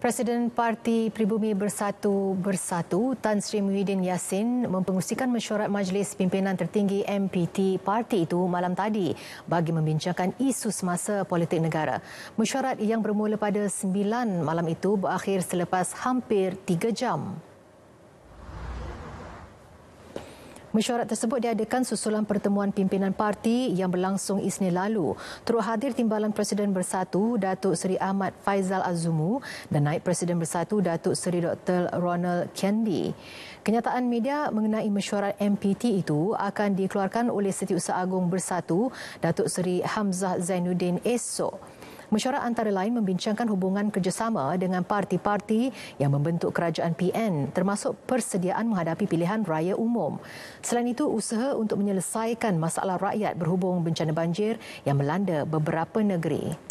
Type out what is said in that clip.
Presiden Parti Pribumi Bersatu Bersatu Tan Sri Muhyiddin Yassin mempengusikan mesyuarat Majlis Pimpinan Tertinggi MPT parti itu malam tadi bagi membincangkan isu semasa politik negara. Mesyuarat yang bermula pada 9 malam itu berakhir selepas hampir 3 jam. Mesyuarat tersebut diadakan susulan pertemuan pimpinan parti yang berlangsung Isnin lalu. Turut hadir Timbalan Presiden Bersatu Datuk Seri Ahmad Faizal Azumu dan Naib Presiden Bersatu Datuk Seri Dr. Ronald Kendi. Kenyataan media mengenai mesyuarat MPT itu akan dikeluarkan oleh Setiausaha Agung Bersatu Datuk Seri Hamzah Zainuddin esok. Mesyuarat antara lain membincangkan hubungan kerjasama dengan parti-parti yang membentuk kerajaan PN termasuk persediaan menghadapi pilihan raya umum. Selain itu, usaha untuk menyelesaikan masalah rakyat berhubung bencana banjir yang melanda beberapa negeri.